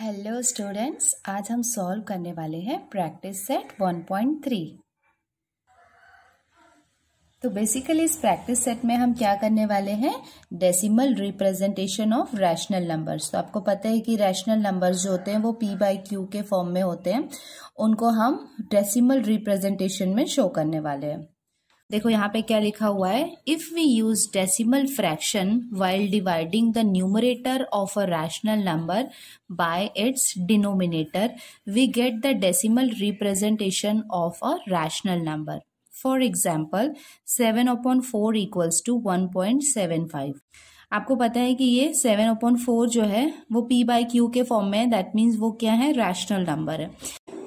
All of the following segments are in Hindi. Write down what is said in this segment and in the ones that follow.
हेलो स्टूडेंट्स आज हम सॉल्व करने वाले हैं प्रैक्टिस सेट 1.3 तो बेसिकली इस प्रैक्टिस सेट में हम क्या करने वाले हैं decimal representation of rational numbers तो आपको पता है कि रैशनल नंबर्स जो होते हैं वो पी बाई क्यू के फॉर्म में होते हैं उनको हम डेसिमल रिप्रेजेंटेशन में शो करने वाले हैं देखो यहाँ पे क्या लिखा हुआ है if we use decimal fraction while dividing the numerator of a rational number by its denominator we get the decimal representation of a rational number for example seven upon four equals to one point seven five आपको पता है कि ये सेवन अपॉन फोर जो है वो पी बाई क्यू के फॉर्म में है दैट मीन्स वो क्या है रैशनल नंबर है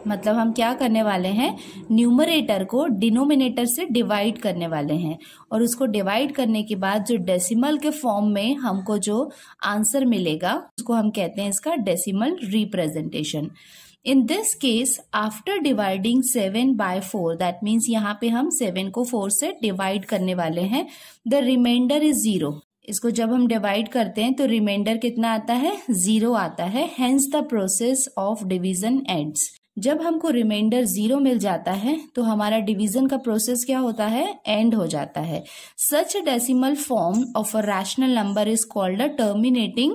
मतलब हम क्या करने वाले हैं न्यूमरेटर को डिनोमिनेटर से डिवाइड करने वाले हैं और उसको डिवाइड करने के बाद जो डेसिमल के फॉर्म में हमको जो आंसर मिलेगा उसको हम कहते हैं इसका decimal representation in this case after dividing seven by four that means यहाँ पे हम सेवन को फोर से डिवाइड करने वाले हैं द रिमाइंडर इज जीरो इसको जब हम डिवाइड करते हैं तो रिमाइंडर कितना आता है जीरो आता है hence the process of division ends जब हमको रिमाइंडर जीरो मिल जाता है तो हमारा डिवीजन का प्रोसेस क्या होता है एंड हो जाता है such decimal form of a rational number is called a terminating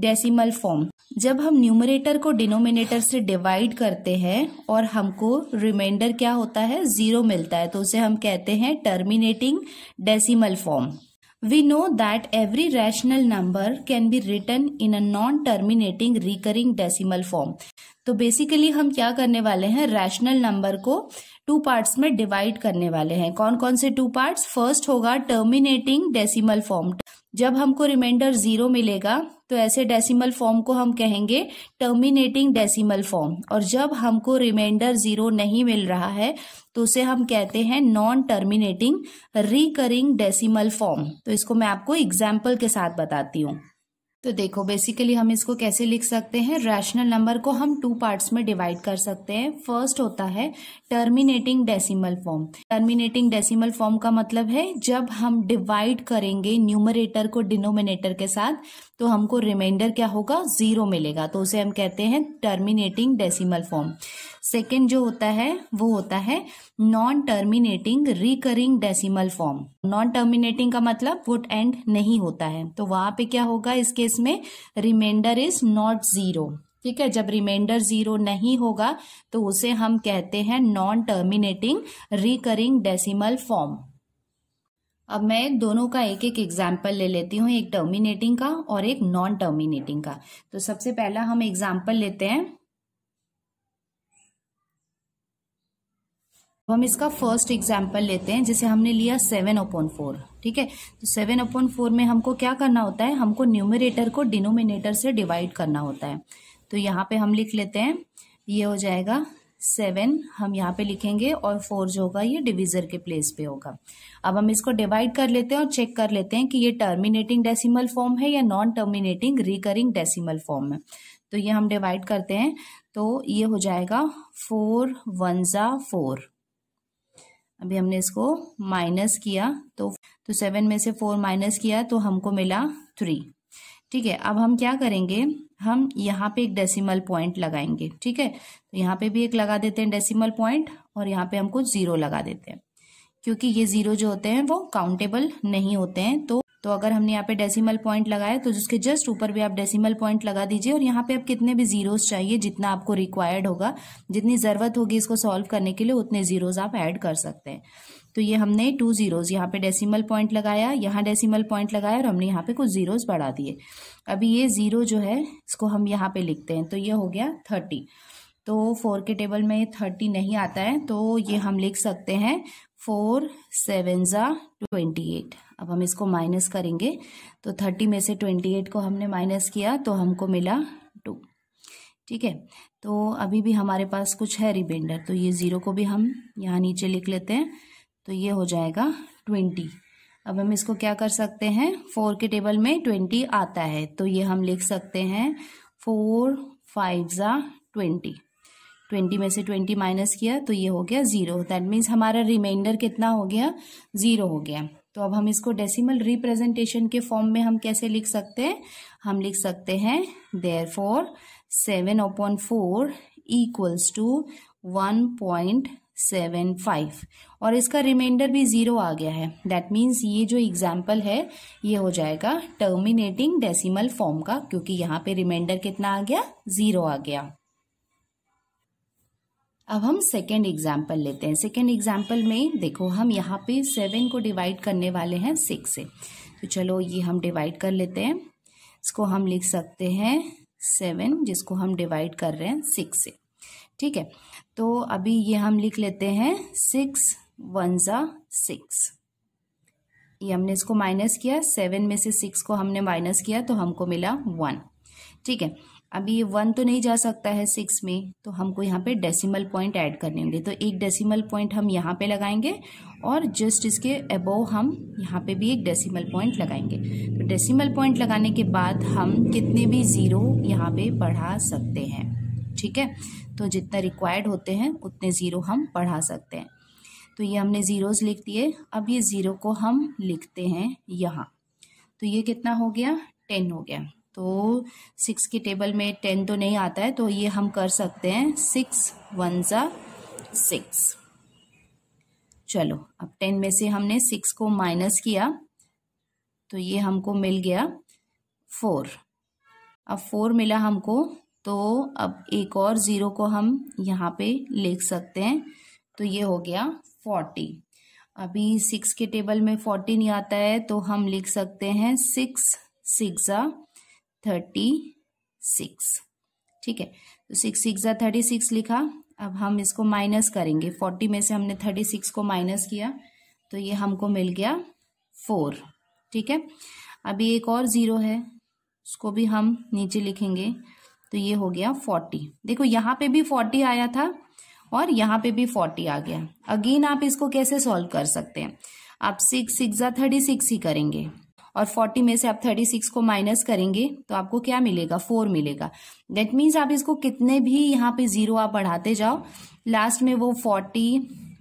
decimal form जब हम न्यूमरेटर को डिनोमिनेटर से डिवाइड करते हैं और हमको रिमाइंडर क्या होता है जीरो मिलता है तो उसे हम कहते हैं terminating decimal form We know that every rational number can be written in a non-terminating recurring decimal form. तो बेसिकली हम क्या करने वाले हैं रैशनल नंबर को टू पार्ट्स में डिवाइड करने वाले हैं कौन कौन से टू पार्ट्स फर्स्ट होगा टर्मिनेटिंग डेसिमल फॉर्म जब हमको रिमाइंडर जीरो मिलेगा तो ऐसे डेसिमल फॉर्म को हम कहेंगे टर्मिनेटिंग डेसिमल फॉर्म और जब हमको रिमाइंडर जीरो नहीं मिल रहा है तो उसे हम कहते हैं non terminating recurring decimal form तो इसको मैं आपको एग्जाम्पल के साथ बताती हूँ तो देखो बेसिकली हम इसको कैसे लिख सकते हैं रैशनल नंबर को हम टू पार्ट्स में डिवाइड कर सकते हैं फर्स्ट होता है terminating decimal form terminating decimal form का मतलब है जब हम डिवाइड करेंगे न्यूमरेटर को डिनोमिनेटर के साथ तो हमको रिमाइंडर क्या होगा ज़ीरो मिलेगा तो उसे हम कहते हैं टर्मिनेटिंग डेसिमल फॉर्म सेकेंड जो होता है वो होता है non terminating recurring decimal form non terminating का मतलब वो एंड नहीं होता है तो वहां पे क्या होगा इस केस में रिमाइंडर इज नॉट ज़ीरो ठीक है जब रिमाइंडर जीरो नहीं होगा तो उसे हम कहते हैं non terminating recurring decimal form अब मैं दोनों का एक एक एग्जाम्पल ले लेती हूँ एक टर्मिनेटिंग का और एक नॉन टर्मिनेटिंग का तो सबसे पहला हम एग्जाम्पल लेते हैं हम इसका फर्स्ट एग्जाम्पल लेते हैं जिसे हमने लिया सेवन अपॉन फोर ठीक है तो सेवन अपॉन फोर में हमको क्या करना होता है हमको न्यूमिनेटर को डिनोमिनेटर से डिवाइड करना होता है तो यहाँ पे हम लिख लेते हैं ये हो जाएगा सेवन हम यहाँ पे लिखेंगे और फोर जो होगा ये डिविजर के प्लेस पे होगा अब हम इसको डिवाइड कर लेते हैं और चेक कर लेते हैं कि ये टर्मिनेटिंग डेसिमल फॉर्म है या non terminating recurring decimal form है तो ये हम डिवाइड करते हैं तो ये हो जाएगा फोर वन ज़ा फोर अभी हमने इसको माइनस किया तो तो सेवन में से फोर माइनस किया तो हमको मिला थ्री ठीक है अब हम क्या करेंगे हम यहाँ पे एक डेसिमल पॉइंट लगाएंगे ठीक है तो यहाँ पे भी एक लगा देते हैं डेसिमल पॉइंट और यहाँ पे हमको जीरो लगा देते हैं क्योंकि ये जीरो जो होते हैं वो काउंटेबल नहीं होते हैं तो तो अगर हमने यहाँ पे डेसिमल पॉइंट लगाया तो उसके जस्ट ऊपर भी आप डेसिमल पॉइंट लगा दीजिए और यहाँ पे आप कितने भी जीरोस चाहिए जितना आपको रिक्वायर्ड होगा जितनी ज़रूरत होगी इसको सॉल्व करने के लिए उतने जीरोस आप ऐड कर सकते हैं तो ये हमने टू जीरोस यहाँ पे डेसिमल पॉइंट लगाया यहाँ डेसिमल पॉइंट लगाया और हमने यहाँ पे कुछ जीरोज बढ़ा दिए अभी ये जीरो जो है इसको हम यहाँ पे लिखते हैं तो ये हो गया थर्टी तो फोर के टेबल में थर्टी नहीं आता है तो ये हम लिख सकते हैं फोर सेवन ज़ा ट्वेंटी एट अब हम इसको माइनस करेंगे तो थर्टी में से ट्वेंटी एट को हमने माइनस किया तो हमको मिला टू ठीक है तो अभी भी हमारे पास कुछ है रिमाइंडर तो ये ज़ीरो को भी हम यहाँ नीचे लिख लेते हैं तो ये हो जाएगा ट्वेंटी अब हम इसको क्या कर सकते हैं फोर के टेबल में ट्वेंटी आता है तो ये हम लिख सकते हैं फोर फाइव ज़ा ट्वेंटी ट्वेंटी में से ट्वेंटी माइनस किया तो ये हो गया ज़ीरो दैट मीन्स हमारा रिमाइंडर कितना हो गया ज़ीरो हो गया तो अब हम इसको डेसिमल रिप्रेजेंटेशन के फॉर्म में हम कैसे लिख सकते हैं हम लिख सकते हैं therefore seven upon four equals to one point seven five और इसका रिमाइंडर भी ज़ीरो आ गया है दैट मीन्स ये जो एग्जाम्पल है ये हो जाएगा टर्मिनेटिंग डेसिमल फॉर्म का क्योंकि यहाँ पे रिमाइंडर कितना आ गया ज़ीरो आ गया अब हम सेकेंड एग्जाम्पल लेते हैं सेकेंड एग्जाम्पल में देखो हम यहाँ पे सेवन को डिवाइड करने वाले हैं सिक्स से तो चलो ये हम डिवाइड कर लेते हैं इसको हम लिख सकते हैं सेवन जिसको हम डिवाइड कर रहे हैं सिक्स से ठीक है तो अभी ये हम लिख लेते हैं सिक्स वन ज़ा सिक्स ये हमने इसको माइनस किया सेवन में से सिक्स को हमने माइनस किया तो हमको मिला वन ठीक है अभी ये वन तो नहीं जा सकता है सिक्स में तो हमको यहाँ पे डेसिमल पॉइंट ऐड करने होंगे तो एक डेसिमल पॉइंट हम यहाँ पे लगाएंगे और जस्ट इसके अबोव हम यहाँ पे भी एक डेसिमल पॉइंट लगाएंगे तो डेसिमल पॉइंट लगाने के बाद हम कितने भी ज़ीरो यहाँ पे बढ़ा सकते हैं ठीक है तो जितना रिक्वायर्ड होते हैं उतने ज़ीरो हम बढ़ा सकते हैं तो ये हमने ज़ीरोज़ लिख दिए अब ये ज़ीरो को हम लिखते हैं यहाँ तो ये कितना हो गया टेन हो गया तो सिक्स की टेबल में टेन तो नहीं आता है तो ये हम कर सकते हैं सिक्स वन ज़ा सिक्स चलो अब टेन में से हमने सिक्स को माइनस किया तो ये हमको मिल गया फोर अब फोर मिला हमको तो अब एक और ज़ीरो को हम यहाँ पे लिख सकते हैं तो ये हो गया फोर्टी अभी सिक्स के टेबल में फोर्टी नहीं आता है तो हम लिख सकते हैं सिक्स सिक्स ज़ा थर्टी सिक्स ठीक है तो सिक्स सिक्स या थर्टी सिक्स लिखा अब हम इसको माइनस करेंगे फोर्टी में से हमने थर्टी सिक्स को माइनस किया तो ये हमको मिल गया फोर ठीक है अभी एक और ज़ीरो है उसको भी हम नीचे लिखेंगे तो ये हो गया फोर्टी देखो यहाँ पे भी फोर्टी आया था और यहाँ पे भी फोर्टी आ गया अगेन आप इसको कैसे सॉल्व कर सकते हैं आप सिक्स सिक्स या थर्टी सिक्स ही करेंगे और फोर्टी में से आप थर्टी सिक्स को माइनस करेंगे तो आपको क्या मिलेगा फोर मिलेगा दैट मीन्स आप इसको कितने भी यहाँ पे जीरो आप बढ़ाते जाओ लास्ट में वो forty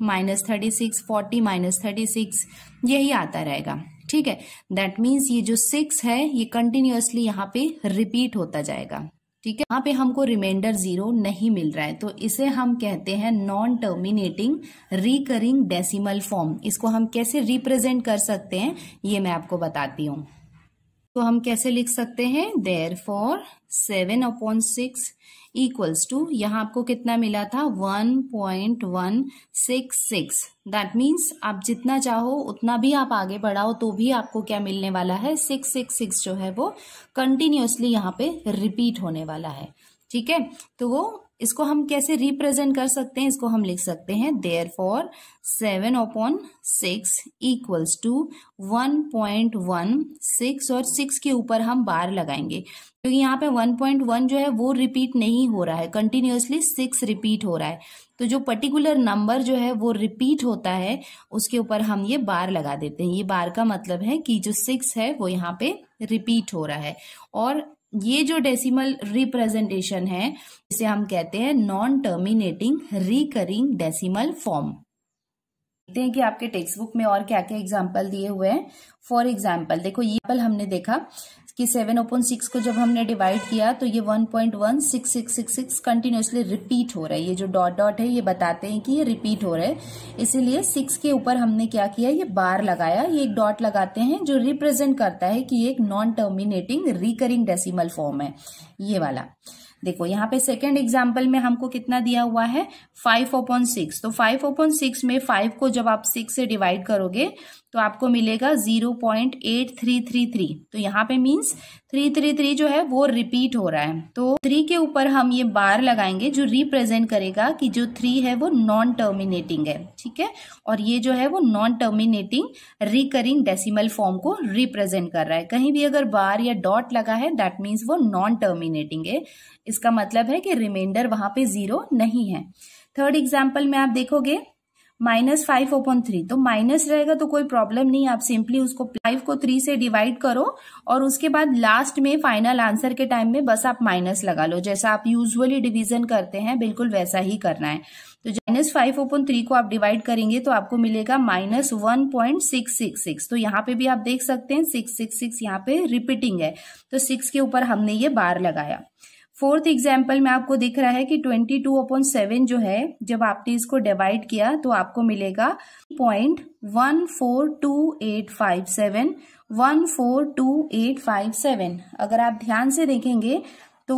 minus thirty six forty minus thirty six यही आता रहेगा ठीक है दैट मीन्स ये जो सिक्स है ये कंटिन्यूसली यहाँ पे रिपीट होता जाएगा ठीक है यहाँ पे हमको रिमाइंडर जीरो नहीं मिल रहा है तो इसे हम कहते हैं non terminating recurring decimal form इसको हम कैसे रिप्रेजेंट कर सकते हैं ये मैं आपको बताती हूँ तो हम कैसे लिख सकते हैं therefore seven upon six equals to यहां आपको कितना मिला था one point one six six that means आप जितना चाहो उतना भी आप आगे बढ़ाओ तो भी आपको क्या मिलने वाला है सिक्स सिक्स सिक्स जो है वो कंटिन्यूसली यहाँ पे रिपीट होने वाला है ठीक है तो वो इसको हम कैसे रिप्रेजेंट कर सकते हैं इसको हम लिख सकते हैं therefore seven upon six equals to one point one six और सिक्स के ऊपर हम बार लगाएंगे क्योंकि तो यहाँ पे वन पॉइंट वन जो है वो रिपीट नहीं हो रहा है कंटिन्यूसली सिक्स रिपीट हो रहा है तो जो पर्टिकुलर नंबर जो है वो रिपीट होता है उसके ऊपर हम ये बार लगा देते हैं ये बार का मतलब है कि जो सिक्स है वो यहाँ पे रिपीट हो रहा है और ये जो डेसिमल रिप्रेजेंटेशन है इसे हम कहते हैं non terminating recurring decimal form देखते हैं कि आपके टेक्स्ट बुक में और क्या क्या एग्जाम्पल दिए हुए हैं फॉर एग्जाम्पल देखो ये हमने देखा कि सेवन ओपन सिक्स को जब हमने डिवाइड किया तो ये one point one six six six six continuously repeat हो रहा है ये जो डॉट डॉट है ये बताते हैं कि ये रिपीट हो रहा है इसीलिए सिक्स के ऊपर हमने क्या किया ये बार लगाया ये एक डॉट लगाते हैं जो रिप्रेजेंट करता है कि ये एक non terminating recurring decimal form है ये वाला देखो यहाँ पे सेकेंड एग्जाम्पल में हमको कितना दिया हुआ है फाइव ओपॉन सिक्स तो फाइव ओपॉन सिक्स में फाइव को जब आप सिक्स से डिवाइड करोगे तो आपको मिलेगा zero point eight three three three तो यहाँ पे मीन्स थ्री थ्री थ्री जो है वो रिपीट हो रहा है तो थ्री के ऊपर हम ये बार लगाएंगे जो रिप्रेजेंट करेगा कि जो थ्री है वो नॉन टर्मिनेटिंग है ठीक है और ये जो है वो non terminating recurring decimal form को रिप्रेजेंट कर रहा है कहीं भी अगर बार या डॉट लगा है दैट मीन्स वो नॉन टर्मिनेटिंग है इसका मतलब है कि रिमाइंडर वहां पे जीरो नहीं है थर्ड एग्जाम्पल में आप देखोगे माइनस फाइव ओपन थ्री तो माइनस रहेगा तो कोई प्रॉब्लम नहीं आप सिंपली उसको फाइव को थ्री से डिवाइड करो और उसके बाद लास्ट में फाइनल आंसर के टाइम में बस आप माइनस लगा लो जैसा आप यूजुअली डिवीजन करते हैं बिल्कुल वैसा ही करना है तो माइनस फाइव ओपन थ्री को आप डिवाइड करेंगे तो आपको मिलेगा minus one point six six six तो यहाँ पे भी आप देख सकते हैं सिक्स सिक्स सिक्स यहाँ पे रिपीटिंग है तो सिक्स के ऊपर हमने ये बार लगाया फोर्थ एग्जाम्पल में आपको दिख रहा है कि ट्वेंटी टू अपॉन सेवन जो है जब आपने इसको डिवाइड किया तो आपको मिलेगा point one four two eight five seven one four two eight five seven अगर आप ध्यान से देखेंगे तो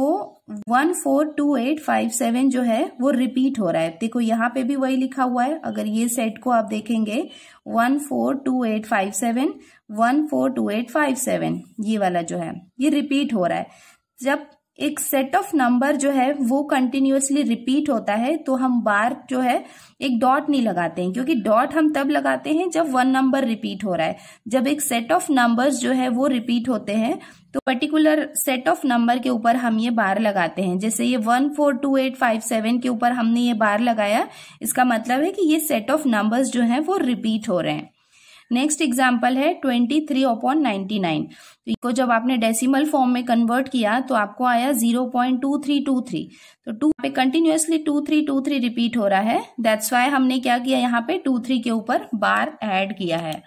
one four two eight five seven जो है वो रिपीट हो रहा है देखो यहाँ पे भी वही लिखा हुआ है अगर ये सेट को आप देखेंगे one four two eight five seven one four two eight five seven ये वाला जो है ये रिपीट हो रहा है जब एक सेट ऑफ नंबर जो है वो कंटिन्यूसली रिपीट होता है तो हम बार जो है एक डॉट नहीं लगाते हैं क्योंकि डॉट हम तब लगाते हैं जब वन नंबर रिपीट हो रहा है जब एक सेट ऑफ नंबर्स जो है वो रिपीट होते हैं तो पर्टिकुलर सेट ऑफ नंबर के ऊपर हम ये बार लगाते हैं जैसे ये one four two eight five seven के ऊपर हमने ये बार लगाया इसका मतलब है कि ये सेट ऑफ नंबर्स जो है वो रिपीट हो रहे हैं नेक्स्ट एग्जाम्पल है twenty three upon ninety nine को जब आपने डेसिमल फॉर्म में कन्वर्ट किया तो आपको आया zero point two three two three तो टू पे continuously two three two three repeat हो रहा है दैट्स वाई हमने क्या किया यहाँ पे टू थ्री के ऊपर बार एड किया है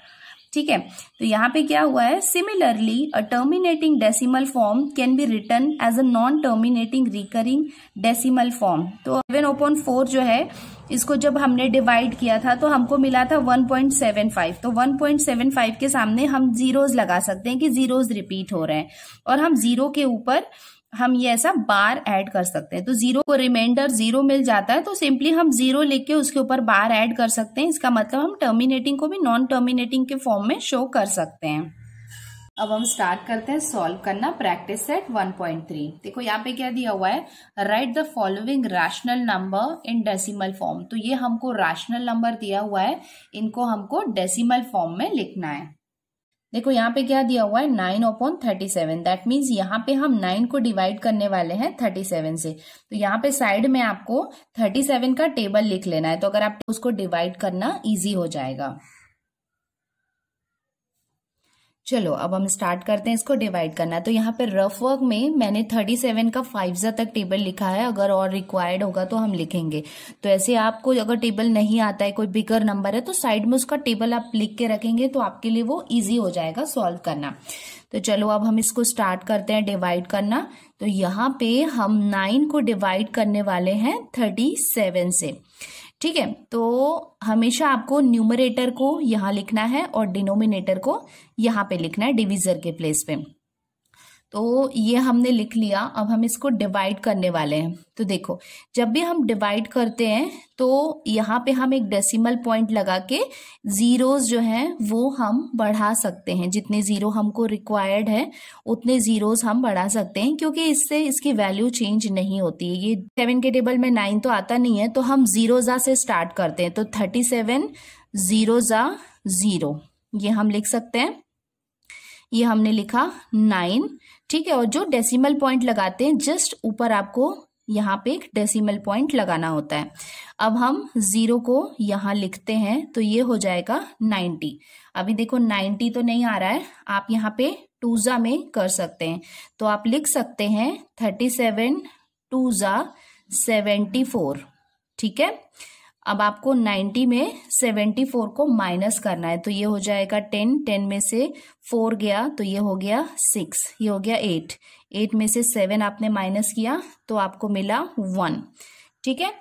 ठीक है तो यहाँ पे क्या हुआ है similarly a terminating decimal form can be written as a non terminating recurring decimal form तो इलेवन ओपन फोर जो है इसको जब हमने डिवाइड किया था तो हमको मिला था 1.75 तो 1.75 के सामने हम जीरोज लगा सकते हैं कि जीरोज रिपीट हो रहे हैं और हम जीरो के ऊपर हम ये ऐसा बार ऐड कर सकते हैं तो जीरो को रिमाइंडर जीरो मिल जाता है तो सिंपली हम जीरो लिख के उसके ऊपर बार ऐड कर सकते हैं इसका मतलब हम टर्मिनेटिंग को भी नॉन टर्मिनेटिंग के फॉर्म में शो कर सकते हैं अब हम स्टार्ट करते हैं सॉल्व करना प्रैक्टिस सेट 1.3 देखो यहाँ पे क्या दिया हुआ है write the following rational number in decimal form तो ये हमको रैशनल नंबर दिया हुआ है इनको हमको डेसिमल फॉर्म में लिखना है देखो यहाँ पे क्या दिया हुआ है nine upon thirty seven that means यहाँ पे हम नाइन को डिवाइड करने वाले हैं थर्टी सेवन से तो यहाँ पे साइड में आपको थर्टी सेवन का टेबल लिख लेना है तो अगर आप उसको डिवाइड करना इजी हो जाएगा चलो अब हम स्टार्ट करते हैं इसको डिवाइड करना तो यहाँ पे रफ वर्क में मैंने 37 का जा तक टेबल लिखा है अगर और रिक्वायर्ड होगा तो हम लिखेंगे तो ऐसे आपको अगर टेबल नहीं आता है कोई बिगर नंबर है तो साइड में उसका टेबल आप लिख के रखेंगे तो आपके लिए वो ईजी हो जाएगा सॉल्व करना तो चलो अब हम इसको स्टार्ट करते हैं डिवाइड करना तो यहाँ पे हम नाइन को डिवाइड करने वाले हैं थर्टी सेवन से ठीक है तो हमेशा आपको न्यूमरेटर को यहां लिखना है और डिनोमिनेटर को यहां पे लिखना है डिविजर के प्लेस पे तो ये हमने लिख लिया अब हम इसको डिवाइड करने वाले हैं तो देखो जब भी हम डिवाइड करते हैं तो यहाँ पे हम एक डेसिमल पॉइंट लगा के ज़ीरोज़ जो हैं वो हम बढ़ा सकते हैं जितने ज़ीरो हमको रिक्वायर्ड है उतने ज़ीरोज़ हम बढ़ा सकते हैं क्योंकि इससे इसकी वैल्यू चेंज नहीं होती है ये सेवन के टेबल में नाइन तो आता नहीं है तो हम ज़ीरोज़ा से स्टार्ट करते हैं तो थर्टी सेवन ज़ीरोज़ा ज़ीरो ये हम लिख सकते हैं ये हमने लिखा नाइन ठीक है और जो डेसिमल पॉइंट लगाते हैं जस्ट ऊपर आपको यहाँ पे एक डेसिमल पॉइंट लगाना होता है अब हम जीरो को यहाँ लिखते हैं तो ये हो जाएगा नाइन्टी अभी देखो नाइन्टी तो नहीं आ रहा है आप यहाँ पे टूजा में कर सकते हैं तो आप लिख सकते हैं थर्टी सेवन टूजा सेवेंटी फोर ठीक है अब आपको 90 में 74 को माइनस करना है तो ये हो जाएगा 10 10 में से 4 गया तो ये हो गया 6 ये हो गया 8 8 में से 7 आपने माइनस किया तो आपको मिला 1 ठीक है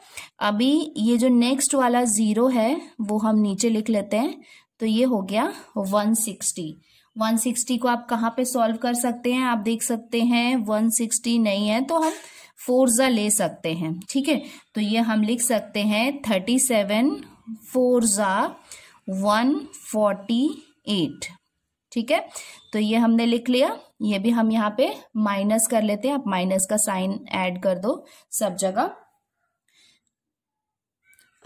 अभी ये जो नेक्स्ट वाला ज़ीरो है वो हम नीचे लिख लेते हैं तो ये हो गया 160 160 को आप कहाँ पे सॉल्व कर सकते हैं आप देख सकते हैं 160 नहीं है तो हम फोरजा ले सकते हैं ठीक है तो ये हम लिख सकते हैं थर्टी सेवन फोरजा वन फोर्टी एट ठीक है तो ये हमने लिख लिया ये भी हम यहाँ पे माइनस कर लेते हैं आप माइनस का साइन ऐड कर दो सब जगह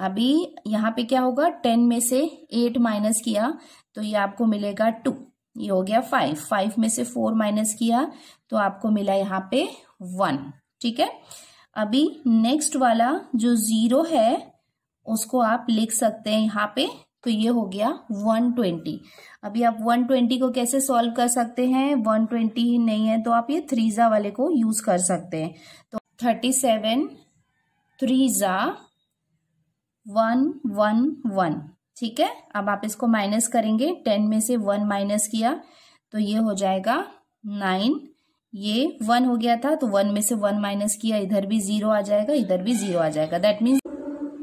अभी यहाँ पे क्या होगा टेन में से एट माइनस किया तो ये आपको मिलेगा टू ये हो गया फाइव फाइव में से फोर माइनस किया तो आपको मिला यहाँ पे वन ठीक है अभी नेक्स्ट वाला जो जीरो है उसको आप लिख सकते हैं यहाँ पे तो ये हो गया 120 अभी आप 120 को कैसे सॉल्व कर सकते हैं 120 ही नहीं है तो आप ये थ्रीजा वाले को यूज कर सकते हैं तो 37 थ्रीजा वन ठीक है अब आप इसको माइनस करेंगे 10 में से 1 माइनस किया तो ये हो जाएगा ये वन हो गया था तो वन में से वन माइनस किया इधर भी जीरो आ जाएगा इधर भी जीरो आ जाएगा that means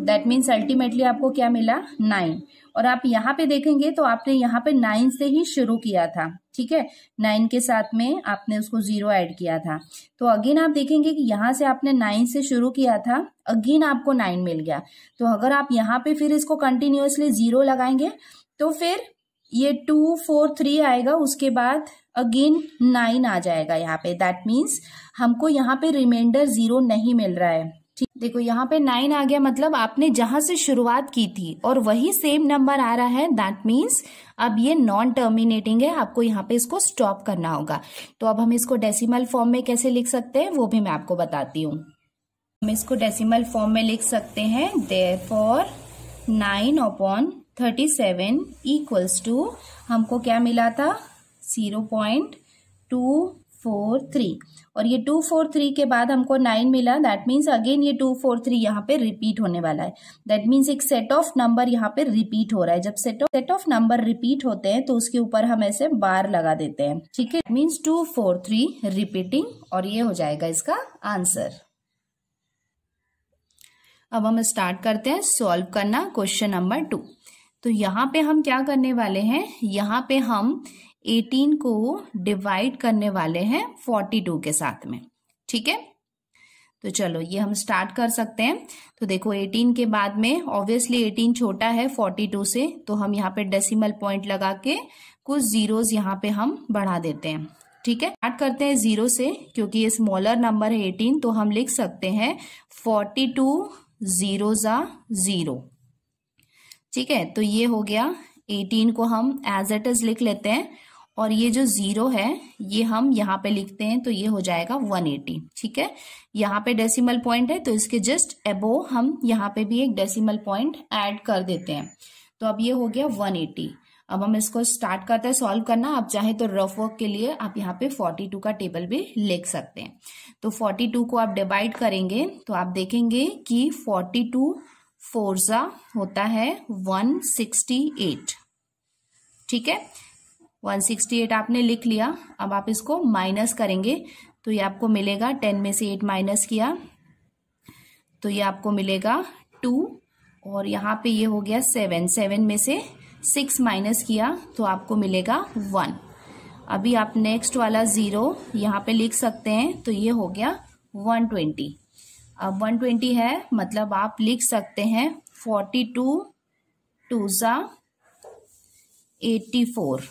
that means ultimately आपको क्या मिला नाइन और आप यहाँ पे देखेंगे तो आपने यहाँ पे नाइन से ही शुरू किया था ठीक है नाइन के साथ में आपने उसको जीरो ऐड किया था तो अगेन आप देखेंगे कि यहाँ से आपने नाइन से शुरू किया था अगेन आपको नाइन मिल गया तो अगर आप यहाँ पे फिर इसको कंटिन्यूसली जीरो लगाएंगे तो फिर ये टू फोर थ्री आएगा उसके बाद अगेन नाइन आ जाएगा यहाँ पे दैट मीन्स हमको यहाँ पे रिमाइंडर जीरो नहीं मिल रहा है ठीक देखो यहाँ पे नाइन आ गया मतलब आपने जहां से शुरुआत की थी और वही सेम नंबर आ रहा है दैट मीन्स अब ये नॉन टर्मिनेटिंग है आपको यहाँ पे इसको स्टॉप करना होगा तो अब हम इसको डेसिमल फॉर्म में कैसे लिख सकते हैं वो भी मैं आपको बताती हूँ हम इसको डेसिमल फॉर्म में लिख सकते हैं therefore nine upon thirty seven equals to हमको क्या मिला था zero point two four three और ये टू फोर थ्री के बाद हमको नाइन मिला दैट मीन्स अगेन ये टू फोर थ्री यहाँ पे रिपीट होने वाला है दैट मीन्स एक सेट ऑफ नंबर यहाँ पे रिपीट हो रहा है जब set of set of number repeat होते हैं तो उसके ऊपर हम ऐसे बार लगा देते हैं ठीक है means two four three repeating और ये हो जाएगा इसका आंसर अब हम स्टार्ट करते हैं सॉल्व करना क्वेश्चन नंबर टू तो यहाँ पे हम क्या करने वाले हैं यहाँ पे हम 18 को डिवाइड करने वाले हैं 42 के साथ में ठीक है तो चलो ये हम स्टार्ट कर सकते हैं तो देखो 18 के बाद में ऑब्वियसली 18 छोटा है 42 से तो हम यहाँ पे डेसिमल पॉइंट लगा के कुछ जीरोस यहाँ पे हम बढ़ा देते हैं ठीक है स्टार्ट करते हैं जीरो से क्योंकि ये स्मॉलर नंबर है एटीन तो हम लिख सकते हैं फोर्टी टू जीरो ज़ा जीरो ठीक है तो ये हो गया एटीन को हम एज एट इज लिख लेते हैं और ये जो जीरो है ये हम यहाँ पे लिखते हैं तो ये हो जाएगा 180 ठीक है यहाँ पे डेसिमल पॉइंट है तो इसके जस्ट एबो हम यहाँ पे भी एक डेसिमल पॉइंट ऐड कर देते हैं तो अब ये हो गया वन एटी अब हम इसको स्टार्ट करते हैं सॉल्व करना आप चाहे तो रफ वर्क के लिए आप यहाँ पे 42 का टेबल भी लिख सकते हैं तो 42 को आप डिवाइड करेंगे तो आप देखेंगे कि 42 फोर्जा होता है 168 ठीक है 168 आपने लिख लिया अब आप इसको माइनस करेंगे तो ये आपको मिलेगा टेन में से एट माइनस किया तो ये आपको मिलेगा टू और यहाँ पे ये हो गया सेवन सेवन में से सिक्स माइनस किया तो आपको मिलेगा वन अभी आप नेक्स्ट वाला ज़ीरो यहाँ पे लिख सकते हैं तो ये हो गया वन ट्वेंटी अब वन ट्वेंटी है मतलब आप लिख सकते हैं फोर्टी टू टू ज़ा एट्टी फोर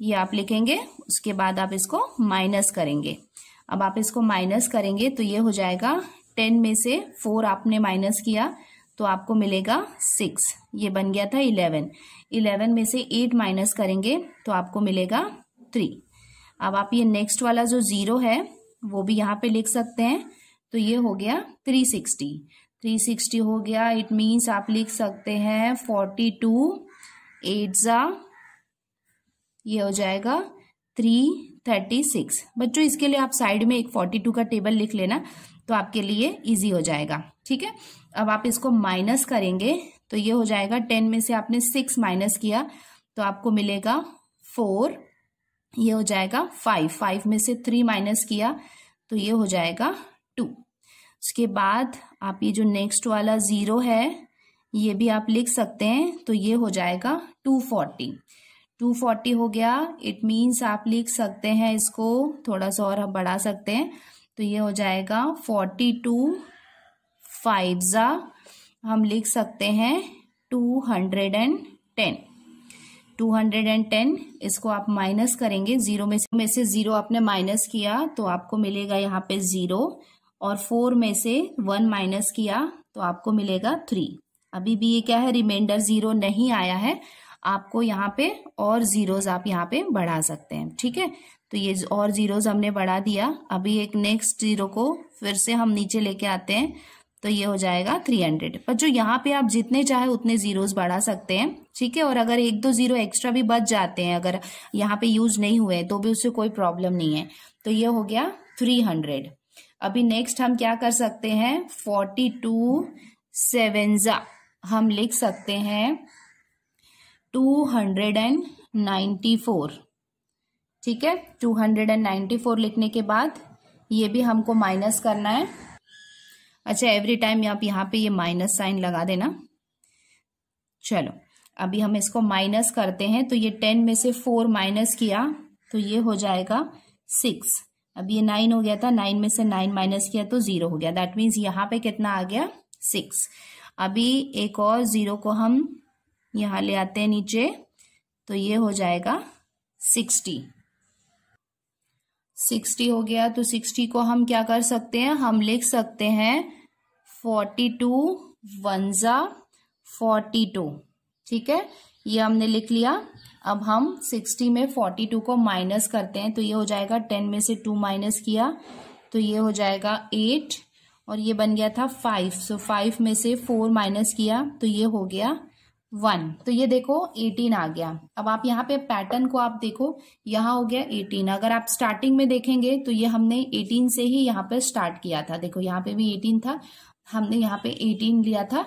ये आप लिखेंगे उसके बाद आप इसको माइनस करेंगे अब आप इसको माइनस करेंगे तो ये हो जाएगा टेन में से फोर आपने माइनस किया तो आपको मिलेगा सिक्स ये बन गया था इलेवन इलेवन में से एट माइनस करेंगे तो आपको मिलेगा थ्री अब आप ये नेक्स्ट वाला जो ज़ीरो है वो भी यहाँ पे लिख सकते हैं तो ये हो गया थ्री सिक्सटी थ्री सिक्सटी हो गया इट मीन्स आप लिख सकते हैं फोर्टी टू एट ज़ा ये हो जाएगा थ्री थर्टी सिक्स बच्चों इसके लिए आप साइड में एक फोर्टी टू का टेबल लिख लेना तो आपके लिए इजी हो जाएगा ठीक है अब आप इसको माइनस करेंगे तो ये हो जाएगा टेन में से आपने सिक्स माइनस किया तो आपको मिलेगा फोर ये हो जाएगा फाइव फाइव में से थ्री माइनस किया तो ये हो जाएगा टू उसके बाद आप ये जो नेक्स्ट वाला ज़ीरो है ये भी आप लिख सकते हैं तो ये हो जाएगा टू फोर्टी टू फोर्टी हो गया इट मीन्स आप लिख सकते हैं इसको थोड़ा सा और हम बढ़ा सकते हैं तो ये हो जाएगा फोर्टी टू फाइव ज़ा हम लिख सकते हैं टू हंड्रेड एंड टेन 210 इसको आप माइनस करेंगे जीरो में से में से जीरो आपने माइनस किया तो आपको मिलेगा यहाँ पे जीरो और फोर में से वन माइनस किया तो आपको मिलेगा थ्री अभी भी ये क्या है रिमाइंडर जीरो नहीं आया है आपको यहाँ पे और जीरोज आप यहाँ पे बढ़ा सकते हैं ठीक है तो ये और जीरोज हमने बढ़ा दिया अभी एक नेक्स्ट जीरो को फिर से हम नीचे लेके आते हैं तो ये हो जाएगा थ्री हंड्रेड पर जो यहाँ पे आप जितने चाहे उतने जीरोस बढ़ा सकते हैं ठीक है और अगर एक दो जीरो एक्स्ट्रा भी बच जाते हैं अगर यहाँ पे यूज नहीं हुए तो भी उससे कोई प्रॉब्लम नहीं है तो ये हो गया थ्री हंड्रेड अभी नेक्स्ट हम क्या कर सकते हैं फोर्टी टू सेवेंजा हम लिख सकते हैं two hundred and ninety four ठीक है two hundred and ninety four लिखने के बाद ये भी हमको माइनस करना है अच्छा एवरी टाइम आप यहाँ पे ये माइनस साइन लगा देना चलो अभी हम इसको माइनस करते हैं तो ये टेन में से फोर माइनस किया तो ये हो जाएगा सिक्स अब ये नाइन हो गया था नाइन में से नाइन माइनस किया तो जीरो हो गया दैट मीन्स यहाँ पे कितना आ गया सिक्स अभी एक और जीरो को हम यहाँ ले आते हैं नीचे तो ये हो जाएगा सिक्सटी सिक्सटी हो गया तो सिक्सटी को हम क्या कर सकते हैं हम लिख सकते हैं फोर्टी टू वनजा फोर्टी टू ठीक है ये हमने लिख लिया अब हम सिक्सटी में फोर्टी टू को माइनस करते हैं तो ये हो जाएगा टेन में से टू माइनस किया तो ये हो जाएगा एट और ये बन गया था फाइव सो फाइव में से फोर माइनस किया तो ये हो गया वन तो ये देखो एटीन आ गया अब आप यहाँ पे पैटर्न को आप देखो यहाँ हो गया एटीन अगर आप स्टार्टिंग में देखेंगे तो ये हमने एटीन से ही यहाँ पे स्टार्ट किया था देखो यहाँ पे भी एटीन था हमने यहाँ पे एटीन लिया था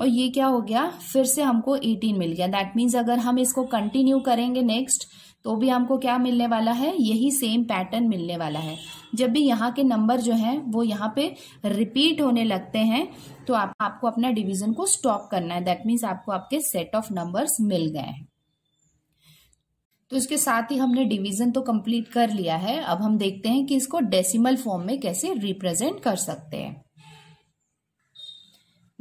और ये क्या हो गया फिर से हमको एटीन मिल गया दैट मीन्स अगर हम इसको कंटिन्यू करेंगे नेक्स्ट तो भी हमको क्या मिलने वाला है यही सेम पैटर्न मिलने वाला है जब भी यहाँ के नंबर जो हैं वो यहाँ पे रिपीट होने लगते हैं तो आप, आपको अपना डिवीजन को स्टॉप करना है दैट मीन्स आपको आपके सेट ऑफ नंबर्स मिल गए हैं तो इसके साथ ही हमने डिवीजन तो कंप्लीट कर लिया है अब हम देखते हैं कि इसको डेसिमल फॉर्म में कैसे रिप्रेजेंट कर सकते हैं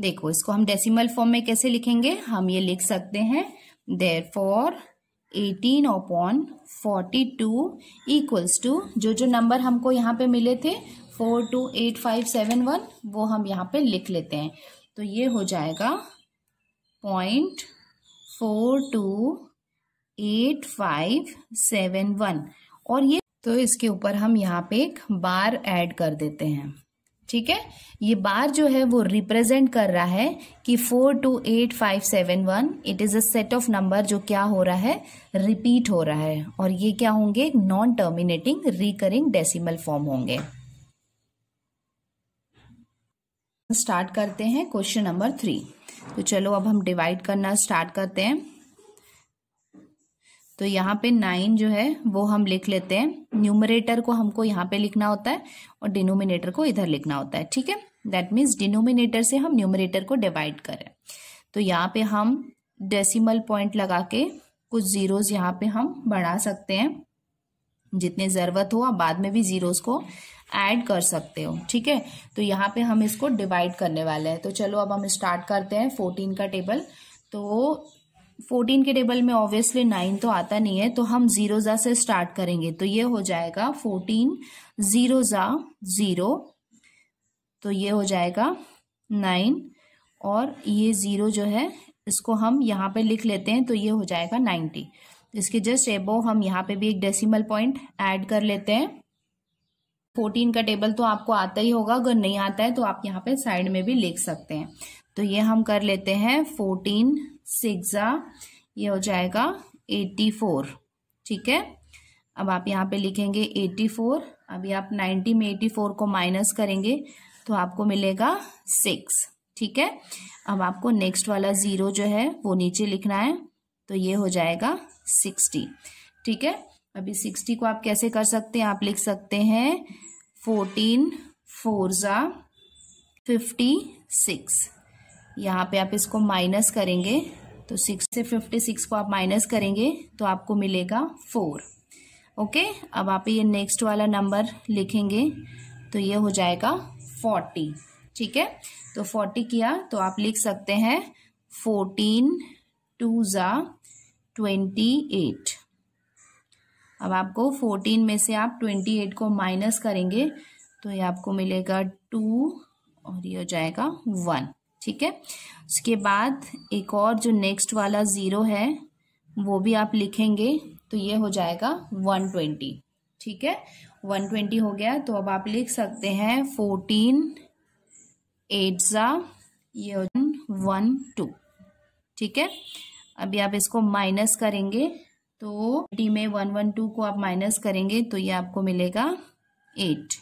देखो इसको हम डेसिमल फॉर्म में कैसे लिखेंगे हम ये लिख सकते हैं therefore eighteen upon forty two equals to जो जो नंबर हमको यहाँ पे मिले थे four two eight five seven one वो हम यहाँ पे लिख लेते हैं तो ये हो जाएगा point four two eight five seven one और ये तो इसके ऊपर हम यहाँ पे एक बार ऐड कर देते हैं ठीक है ये बार जो है वो रिप्रेजेंट कर रहा है कि four two eight five seven one it is a set of number जो क्या हो रहा है रिपीट हो रहा है और ये क्या होंगे non terminating recurring decimal form होंगे स्टार्ट करते हैं क्वेश्चन नंबर थ्री तो चलो अब हम डिवाइड करना स्टार्ट करते हैं तो यहाँ पे नाइन जो है वो हम लिख लेते हैं न्यूमरेटर को हमको यहाँ पे लिखना होता है और डिनोमिनेटर को इधर लिखना होता है ठीक है दैट मीन्स डिनोमिनेटर से हम न्यूमरेटर को डिवाइड करें तो यहाँ पे हम डेसिमल पॉइंट लगा के कुछ ज़ीरोज़ यहाँ पे हम बढ़ा सकते हैं जितने ज़रूरत हो आप बाद में भी ज़ीरोज़ को ऐड कर सकते हो ठीक है तो यहाँ पे हम इसको डिवाइड करने वाले हैं तो चलो अब हम स्टार्ट करते हैं फोर्टीन का टेबल तो फोर्टीन के टेबल में ऑब्वियसली नाइन तो आता नहीं है तो हम जीरो ज़ा से स्टार्ट करेंगे तो ये हो जाएगा फोर्टीन जीरो ज़ा ज़ीरो तो ये हो जाएगा नाइन और ये ज़ीरो जो है इसको हम यहाँ पे लिख लेते हैं तो ये हो जाएगा नाइन्टी इसके जस्ट एबो हम यहाँ पे भी एक डेसिमल पॉइंट ऐड कर लेते हैं फोर्टीन का टेबल तो आपको आता ही होगा अगर नहीं आता है तो आप यहाँ पे साइड में भी लिख सकते हैं तो ये हम कर लेते हैं फोर्टीन सिक्स ये हो जाएगा एट्टी फोर ठीक है अब आप यहाँ पे लिखेंगे एट्टी फोर अभी आप नाइन्टी में एटी फोर को माइनस करेंगे तो आपको मिलेगा सिक्स ठीक है अब आपको नेक्स्ट वाला ज़ीरो जो है वो नीचे लिखना है तो ये हो जाएगा सिक्सटी ठीक है अभी सिक्सटी को आप कैसे कर सकते हैं आप लिख सकते हैं फोर्टीन फोर ज़ा फिफ्टी सिक्स यहाँ पे आप इसको माइनस करेंगे तो सिक्स से फिफ्टी सिक्स को आप माइनस करेंगे तो आपको मिलेगा फोर ओके अब आप ये नेक्स्ट वाला नंबर लिखेंगे तो ये हो जाएगा फोर्टी ठीक है तो फोर्टी किया तो आप लिख सकते हैं फोर्टीन टू ज़ा ट्वेंटी एट अब आपको फोर्टीन में से आप ट्वेंटी एट को माइनस करेंगे तो ये आपको मिलेगा टू और ये हो जाएगा वन ठीक है उसके बाद एक और जो नेक्स्ट वाला ज़ीरो है वो भी आप लिखेंगे तो ये हो जाएगा वन ट्वेंटी ठीक है वन ट्वेंटी हो गया तो अब आप लिख सकते हैं फोर्टीन एट ज़ा ये वन टू ठीक है अभी आप इसको माइनस करेंगे तो टी में वन वन टू को आप माइनस करेंगे तो ये आपको मिलेगा एट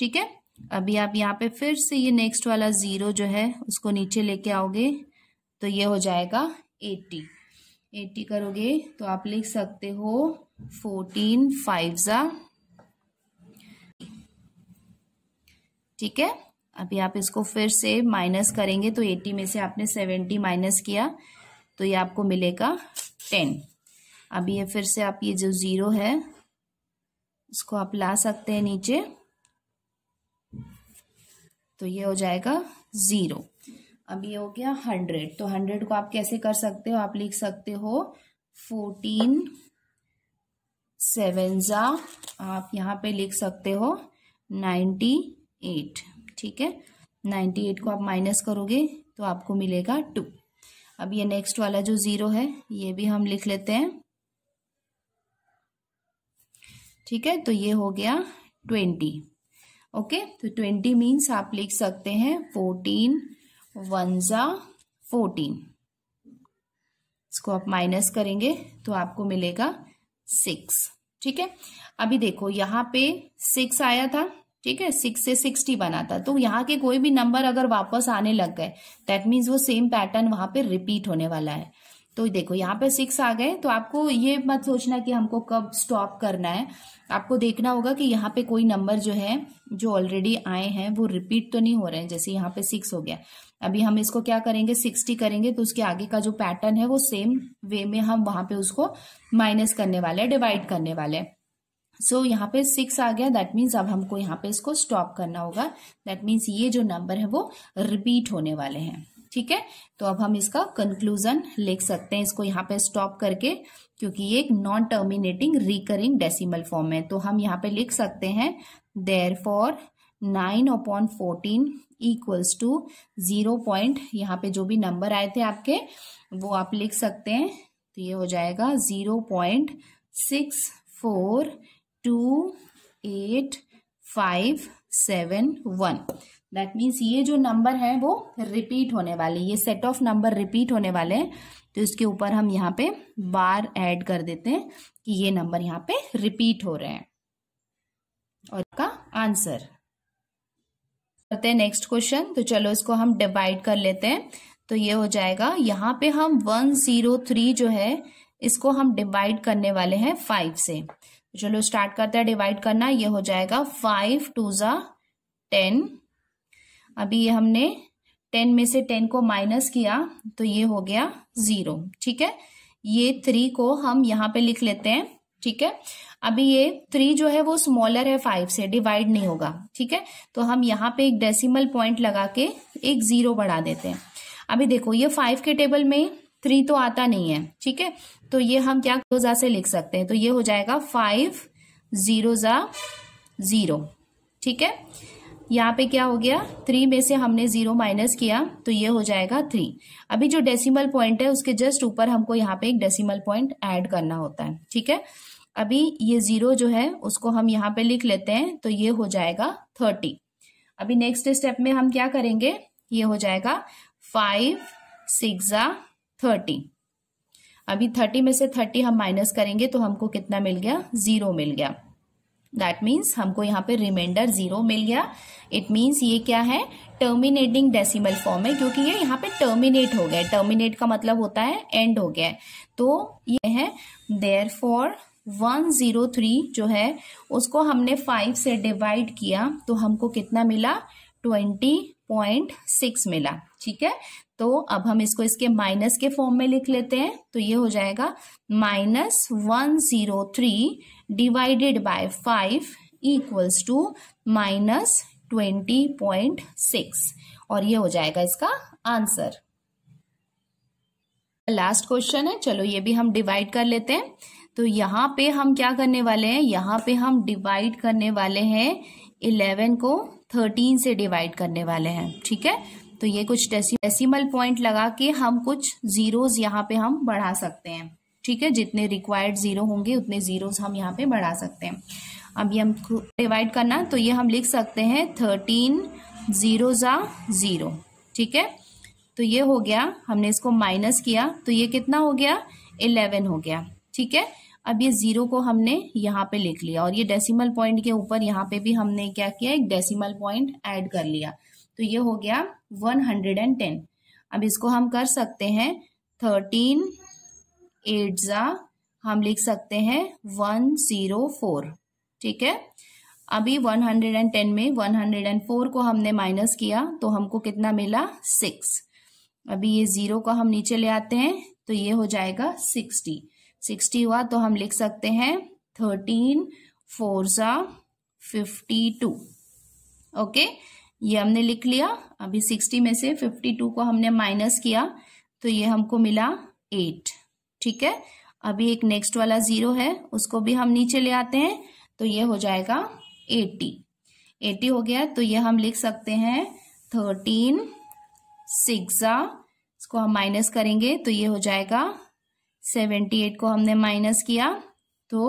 ठीक है अभी आप यहाँ पे फिर से ये नेक्स्ट वाला ज़ीरो जो है उसको नीचे लेके आओगे तो ये हो जाएगा एट्टी एट्टी करोगे तो आप लिख सकते हो फोर्टीन फाइव ज़ा ठीक है अभी आप इसको फिर से माइनस करेंगे तो एट्टी में से आपने सेवेंटी माइनस किया तो ये आपको मिलेगा टेन अभी ये फिर से आप ये जो ज़ीरो है इसको आप ला सकते हैं नीचे तो ये हो जाएगा ज़ीरो अब ये हो गया हंड्रेड तो हंड्रेड को आप कैसे कर सकते हो आप लिख सकते हो फोर्टीन सेवेंजा आप यहाँ पे लिख सकते हो नाइन्टी एट ठीक है नाइन्टी एट को आप माइनस करोगे तो आपको मिलेगा टू अब ये नेक्स्ट वाला जो ज़ीरो है ये भी हम लिख लेते हैं ठीक है तो ये हो गया ट्वेंटी ओके तो ट्वेंटी मीन्स आप लिख सकते हैं फोर्टीन वन ज़ा फोर्टीन इसको आप माइनस करेंगे तो आपको मिलेगा सिक्स ठीक है अभी देखो यहां पे सिक्स आया था ठीक है सिक्स से सिक्सटी बना था तो यहाँ के कोई भी नंबर अगर वापस आने लग गए दैट मीन्स वो सेम पैटर्न वहां पे रिपीट होने वाला है तो देखो यहाँ पे सिक्स आ गए तो आपको ये मत सोचना कि हमको कब स्टॉप करना है आपको देखना होगा कि यहाँ पे कोई नंबर जो है जो ऑलरेडी आए हैं वो रिपीट तो नहीं हो रहे हैं जैसे यहाँ पे सिक्स हो गया अभी हम इसको क्या करेंगे सिक्सटी करेंगे तो उसके आगे का जो पैटर्न है वो सेम वे में हम वहां पे उसको माइनस करने वाले हैं डिवाइड करने वाले हैं सो so, यहाँ पे सिक्स आ गया दैट मीन्स अब हमको यहाँ पे इसको स्टॉप करना होगा दैट मीन्स ये जो नंबर है वो रिपीट होने वाले हैं ठीक है तो अब हम इसका कंक्लूजन लिख सकते हैं इसको यहाँ पे स्टॉप करके क्योंकि ये एक non terminating recurring decimal form है तो हम यहाँ पे लिख सकते हैं therefore nine upon fourteen equals to zero point यहाँ पे जो भी नंबर आए थे आपके वो आप लिख सकते हैं तो ये हो जाएगा zero point six four two eight five seven one that means ये जो नंबर है वो रिपीट होने वाले ये सेट ऑफ नंबर रिपीट होने वाले हैं तो इसके ऊपर हम यहाँ पे बार ऐड कर देते हैं कि ये नंबर यहाँ पे रिपीट हो रहे हैं और का आंसर करते हैं नेक्स्ट क्वेश्चन तो चलो इसको हम डिवाइड कर लेते हैं तो ये हो जाएगा यहाँ पे हम वन जीरो थ्री जो है इसको हम डिवाइड करने वाले हैं फाइव से तो चलो स्टार्ट करते हैं डिवाइड करना ये हो जाएगा फाइव टू ज़ा टेन अभी हमने टेन में से टेन को माइनस किया तो ये हो गया जीरो ठीक है ये थ्री को हम यहाँ पे लिख लेते हैं ठीक है अभी ये थ्री जो है वो स्मॉलर है फाइव से डिवाइड नहीं होगा ठीक है तो हम यहाँ पे एक डेसिमल पॉइंट लगा के एक जीरो बढ़ा देते हैं अभी देखो ये फाइव के टेबल में थ्री तो आता नहीं है ठीक है तो ये हम क्या रोजा से लिख सकते हैं तो ये हो जाएगा फाइव जीरो जा जीरो ठीक है यहाँ पे क्या हो गया थ्री में से हमने जीरो माइनस किया तो ये हो जाएगा थ्री अभी जो डेसिमल पॉइंट है उसके जस्ट ऊपर हमको यहाँ पे एक डेसिमल पॉइंट ऐड करना होता है ठीक है अभी ये जीरो जो है उसको हम यहाँ पे लिख लेते हैं तो ये हो जाएगा थर्टी अभी नेक्स्ट स्टेप में हम क्या करेंगे ये हो जाएगा फाइव सिक्स थर्टी अभी थर्टी में से थर्टी हम माइनस करेंगे तो हमको कितना मिल गया जीरो मिल गया दैट मीन्स हमको यहाँ पे रिमाइंडर जीरो मिल गया इट मीन्स ये क्या है टर्मिनेटिंग डेसिमल फॉर्म है क्योंकि ये यहाँ पे टर्मिनेट हो गया टर्मिनेट का मतलब होता है एंड हो गया तो ये है therefore one zero three जो है उसको हमने फाइव से डिवाइड किया तो हमको कितना मिला ट्वेंटी पॉइंट सिक्स मिला ठीक है तो अब हम इसको इसके माइनस के फॉर्म में लिख लेते हैं तो ये हो जाएगा minus one zero three divided by five equals to minus twenty point six और ये हो जाएगा इसका आंसर लास्ट क्वेश्चन है चलो ये भी हम डिवाइड कर लेते हैं तो यहाँ पे हम क्या करने वाले हैं यहाँ पे हम डिवाइड करने वाले हैं इलेवन को थर्टीन से डिवाइड करने वाले हैं ठीक है तो ये कुछ डेसिमल पॉइंट लगा के हम कुछ जीरोस यहाँ पे हम बढ़ा सकते हैं ठीक है जितने रिक्वायर्ड ज़ीरो होंगे उतने ज़ीरोस हम यहाँ पे बढ़ा सकते हैं अब ये हम डिवाइड करना तो ये हम लिख सकते हैं थर्टीन ज़ीरो ज़ा ज़ीरो ठीक है तो ये हो गया हमने इसको माइनस किया तो ये कितना हो गया इलेवन हो गया ठीक है अब ये जीरो को हमने यहाँ पे लिख लिया और ये डेसिमल पॉइंट के ऊपर यहाँ पे भी हमने क्या किया एक डेसिमल पॉइंट ऐड कर लिया तो ये हो गया वन हंड्रेड एंड टेन अब इसको हम कर सकते हैं थर्टीन एट ज़ा हम लिख सकते हैं वन ज़ीरो फोर ठीक है अभी वन हंड्रेड एंड टेन में वन हंड्रेड एंड फोर को हमने माइनस किया तो हमको कितना मिला सिक्स अभी ये ज़ीरो को हम नीचे ले आते हैं तो ये हो जाएगा सिक्सटी सिक्सटी हुआ तो हम लिख सकते हैं थर्टीन फोर सा फिफ्टी टू ओके ये हमने लिख लिया अभी सिक्सटी में से फिफ्टी टू को हमने माइनस किया तो ये हमको मिला एट ठीक है अभी एक नेक्स्ट वाला जीरो है उसको भी हम नीचे ले आते हैं तो ये हो जाएगा एटी एटी हो गया तो ये हम लिख सकते हैं थर्टीन सिक्सा इसको हम माइनस करेंगे तो ये हो जाएगा सेवेंटी एट को हमने माइनस किया तो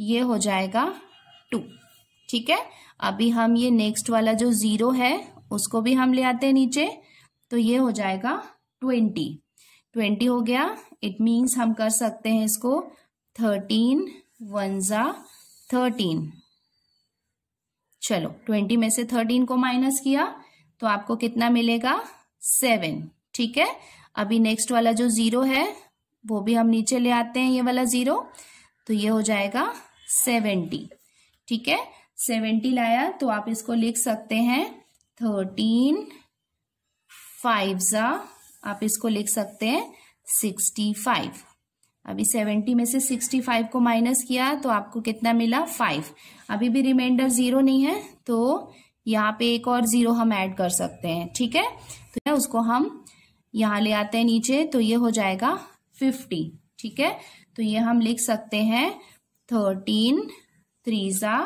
ये हो जाएगा टू ठीक है अभी हम ये नेक्स्ट वाला जो ज़ीरो है उसको भी हम ले आते हैं नीचे तो ये हो जाएगा ट्वेंटी ट्वेंटी हो गया इट मीन्स हम कर सकते हैं इसको थर्टीन वन ज़ा थर्टीन चलो ट्वेंटी में से थर्टीन को माइनस किया तो आपको कितना मिलेगा सेवन ठीक है अभी नेक्स्ट वाला जो जीरो है वो भी हम नीचे ले आते हैं ये वाला जीरो तो ये हो जाएगा सेवेंटी ठीक है सेवेंटी लाया तो आप इसको लिख सकते हैं थर्टीन फाइव ज़ा आप इसको लिख सकते हैं सिक्सटी फाइव अभी सेवेंटी में से सिक्सटी फाइव को माइनस किया तो आपको कितना मिला फाइव अभी भी रिमाइंडर जीरो नहीं है तो यहाँ पे एक और जीरो हम ऐड कर सकते हैं ठीक है तो उसको हम यहाँ ले आते हैं नीचे तो ये हो जाएगा फिफ्टी ठीक है तो ये हम लिख सकते हैं थर्टीन थ्रीजा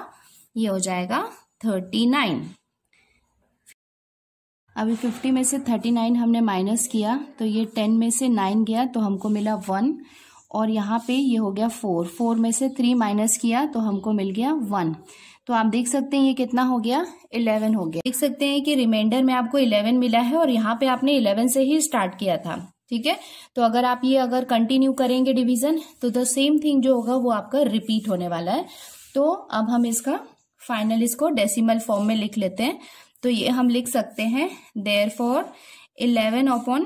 ये हो जाएगा थर्टी नाइन अभी फिफ्टी में से थर्टी नाइन हमने माइनस किया तो ये टेन में से नाइन गया तो हमको मिला वन और यहाँ पे ये हो गया फोर फोर में से थ्री माइनस किया तो हमको मिल गया वन तो आप देख सकते हैं ये कितना हो गया इलेवन हो गया देख सकते हैं कि रिमाइंडर में आपको इलेवन मिला है और यहाँ पे आपने इलेवन से ही स्टार्ट किया था ठीक है तो अगर आप ये अगर कंटिन्यू करेंगे डिवीजन तो द सेम थिंग जो होगा वो आपका रिपीट होने वाला है तो अब हम इसका फाइनल इसको डेसिमल फॉर्म में लिख लेते हैं तो ये हम लिख सकते हैं therefore eleven upon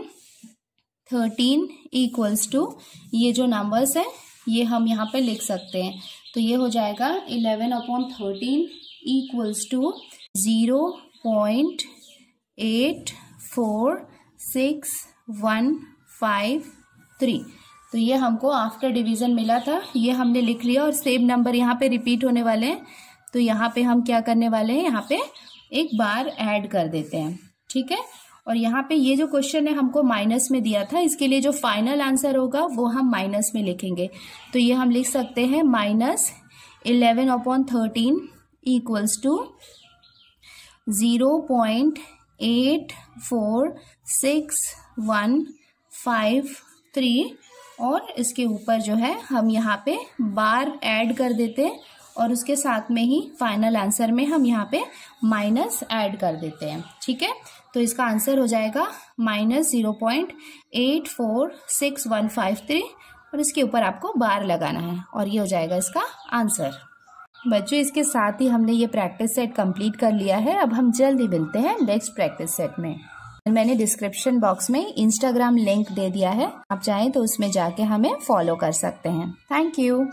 thirteen equals to ये जो नंबर्स है ये हम यहाँ पे लिख सकते हैं तो ये हो जाएगा eleven upon thirteen equals to zero point eight four six one five three तो ये हमको आफ्टर डिवीज़न मिला था ये हमने लिख लिया और सेम नंबर यहाँ पे रिपीट होने वाले हैं तो यहाँ पे हम क्या करने वाले हैं यहाँ पे एक बार ऐड कर देते हैं ठीक है और यहाँ पे ये जो क्वेश्चन है हमको माइनस में दिया था इसके लिए जो फाइनल आंसर होगा वो हम माइनस में लिखेंगे तो ये हम लिख सकते हैं minus eleven upon thirteen equals to zero point eight four six one five three और इसके ऊपर जो है हम यहाँ पे बार ऐड कर देते हैं और उसके साथ में ही फाइनल आंसर में हम यहाँ पे माइनस ऐड कर देते हैं ठीक है तो इसका आंसर हो जाएगा minus zero point eight four six one five three और इसके ऊपर आपको बार लगाना है और ये हो जाएगा इसका आंसर बच्चों इसके साथ ही हमने ये प्रैक्टिस सेट कंप्लीट कर लिया है अब हम जल्दी मिलते हैं नेक्स्ट प्रैक्टिस सेट में मैंने डिस्क्रिप्शन बॉक्स में इंस्टाग्राम लिंक दे दिया है आप चाहें तो उसमें जाके हमें फॉलो कर सकते हैं थैंक यू